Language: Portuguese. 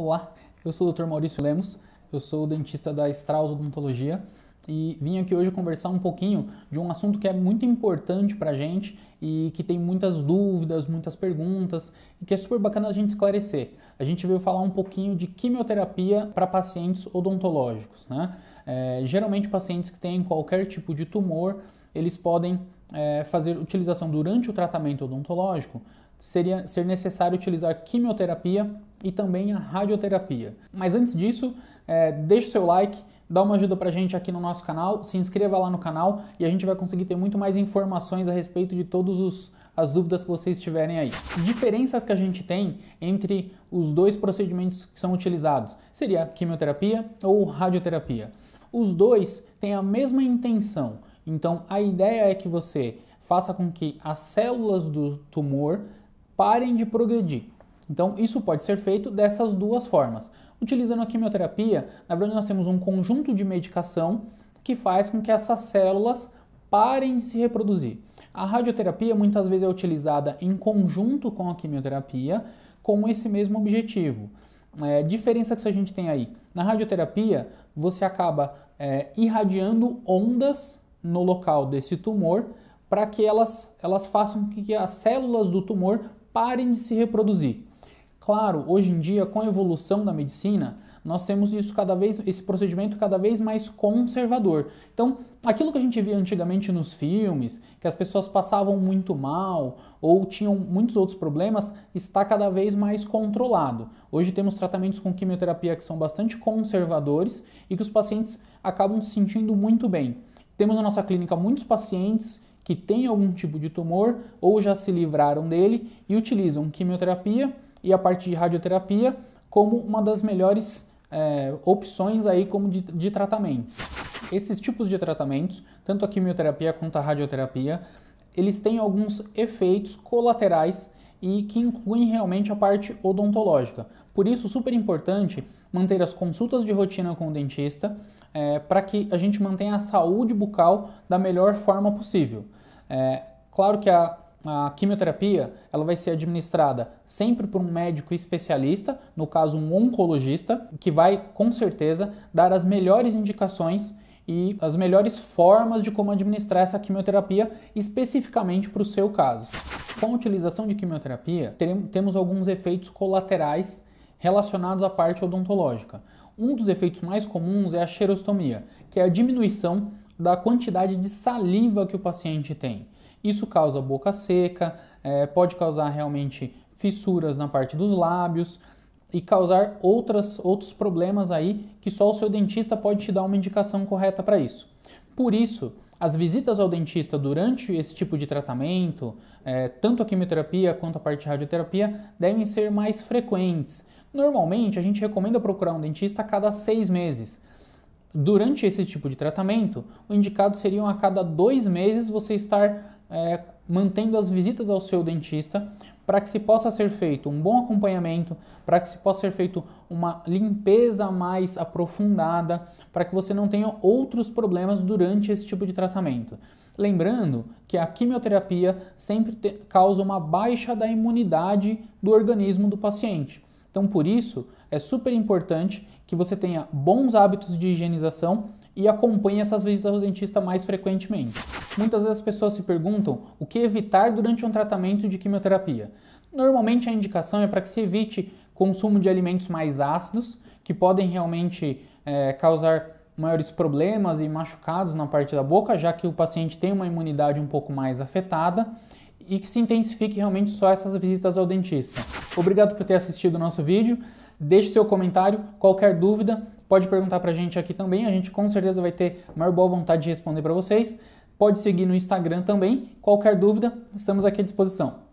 Olá, eu sou o Dr. Maurício Lemos, eu sou dentista da Strauss Odontologia e vim aqui hoje conversar um pouquinho de um assunto que é muito importante para gente e que tem muitas dúvidas, muitas perguntas e que é super bacana a gente esclarecer. A gente veio falar um pouquinho de quimioterapia para pacientes odontológicos, né? É, geralmente pacientes que têm qualquer tipo de tumor, eles podem é, fazer utilização durante o tratamento odontológico, seria ser necessário utilizar quimioterapia e também a radioterapia. Mas antes disso, é, deixe seu like, dá uma ajuda pra gente aqui no nosso canal, se inscreva lá no canal e a gente vai conseguir ter muito mais informações a respeito de todos os as dúvidas que vocês tiverem aí. Diferenças que a gente tem entre os dois procedimentos que são utilizados seria quimioterapia ou radioterapia. Os dois têm a mesma intenção, então, a ideia é que você faça com que as células do tumor parem de progredir. Então, isso pode ser feito dessas duas formas. Utilizando a quimioterapia, na verdade, nós temos um conjunto de medicação que faz com que essas células parem de se reproduzir. A radioterapia muitas vezes é utilizada em conjunto com a quimioterapia com esse mesmo objetivo. É, diferença que a gente tem aí. Na radioterapia, você acaba é, irradiando ondas no local desse tumor para que elas, elas façam com que as células do tumor parem de se reproduzir. Claro, hoje em dia, com a evolução da medicina, nós temos isso cada vez, esse procedimento cada vez mais conservador. Então, aquilo que a gente via antigamente nos filmes, que as pessoas passavam muito mal ou tinham muitos outros problemas, está cada vez mais controlado. Hoje temos tratamentos com quimioterapia que são bastante conservadores e que os pacientes acabam se sentindo muito bem. Temos na nossa clínica muitos pacientes que têm algum tipo de tumor ou já se livraram dele e utilizam quimioterapia e a parte de radioterapia como uma das melhores é, opções aí como de, de tratamento. Esses tipos de tratamentos, tanto a quimioterapia quanto a radioterapia, eles têm alguns efeitos colaterais e que incluem realmente a parte odontológica. Por isso, super importante manter as consultas de rotina com o dentista é, para que a gente mantenha a saúde bucal da melhor forma possível. É, claro que a a quimioterapia ela vai ser administrada sempre por um médico especialista, no caso um oncologista, que vai com certeza dar as melhores indicações e as melhores formas de como administrar essa quimioterapia especificamente para o seu caso. Com a utilização de quimioterapia, teremos, temos alguns efeitos colaterais relacionados à parte odontológica. Um dos efeitos mais comuns é a xerostomia, que é a diminuição da quantidade de saliva que o paciente tem. Isso causa boca seca, é, pode causar realmente fissuras na parte dos lábios e causar outras, outros problemas aí que só o seu dentista pode te dar uma indicação correta para isso. Por isso, as visitas ao dentista durante esse tipo de tratamento, é, tanto a quimioterapia quanto a parte de radioterapia, devem ser mais frequentes Normalmente, a gente recomenda procurar um dentista a cada seis meses. Durante esse tipo de tratamento, o indicado seria a cada dois meses você estar é, mantendo as visitas ao seu dentista para que se possa ser feito um bom acompanhamento, para que se possa ser feito uma limpeza mais aprofundada, para que você não tenha outros problemas durante esse tipo de tratamento. Lembrando que a quimioterapia sempre te, causa uma baixa da imunidade do organismo do paciente. Então, por isso, é super importante que você tenha bons hábitos de higienização e acompanhe essas visitas ao dentista mais frequentemente. Muitas vezes as pessoas se perguntam o que evitar durante um tratamento de quimioterapia. Normalmente a indicação é para que se evite consumo de alimentos mais ácidos, que podem realmente é, causar maiores problemas e machucados na parte da boca, já que o paciente tem uma imunidade um pouco mais afetada e que se intensifique realmente só essas visitas ao dentista. Obrigado por ter assistido o nosso vídeo. Deixe seu comentário, qualquer dúvida, pode perguntar para a gente aqui também. A gente com certeza vai ter a maior boa vontade de responder para vocês. Pode seguir no Instagram também. Qualquer dúvida, estamos aqui à disposição.